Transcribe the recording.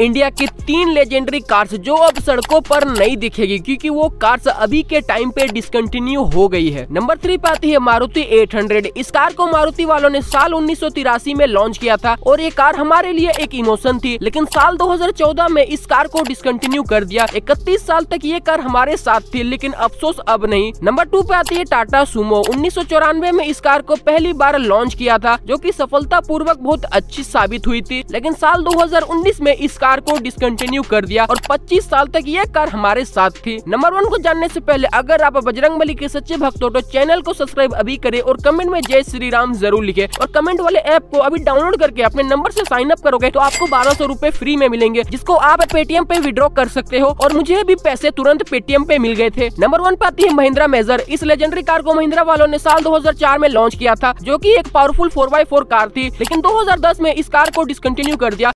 India की तीन legendary cars जो अब सड़कों पर नहीं दिखेगी क्योंकि वो कार्स अभी के टाइम पे डिसकंटिन्यू हो गई है नंबर थ्री पे आती है मारुति 800 इस कार को मारुति वालों ने साल उन्नीस में लॉन्च किया था और ये कार हमारे लिए एक इमोशन थी लेकिन साल दो में इस कार को डिसकंटिन्यू कर दिया इकतीस साल तक ये कार हमारे साथ थी लेकिन अफसोस अब नहीं नंबर टू पे आती है टाटा सुमो उन्नीस में इस कार को पहली बार लॉन्च किया था जो की सफलता पूर्वक बहुत अच्छी साबित हुई थी लेकिन साल दो में इस कार कार को डिसकंटिन्यू कर दिया और 25 साल तक ये कार हमारे साथ थी नंबर वन को जानने से पहले अगर आप बजरंग बली के सच्चे भक्त हो तो चैनल को सब्सक्राइब अभी करे और कमेंट में जय श्री राम जरूर लिखे और कमेंट वाले ऐप को अभी डाउनलोड करके अपने नंबर ऐसी साइन अप करोगे तो आपको बारह सौ रूपए फ्री में मिलेंगे जिसको आप पेटीएम पे विड्रॉ कर सकते हो और मुझे भी पैसे तुरंत पेटीएम पे मिल गए थे नंबर वन पे आती है महिंद्रा मेजर इस लेजेंडरी कार को महिंद्रा वालों ने साल 2004 में लॉन्च किया था जो कि एक पावरफुल 4x4 कार थी लेकिन 2010 में इस कार को डिसकंटिन्यू कर दिया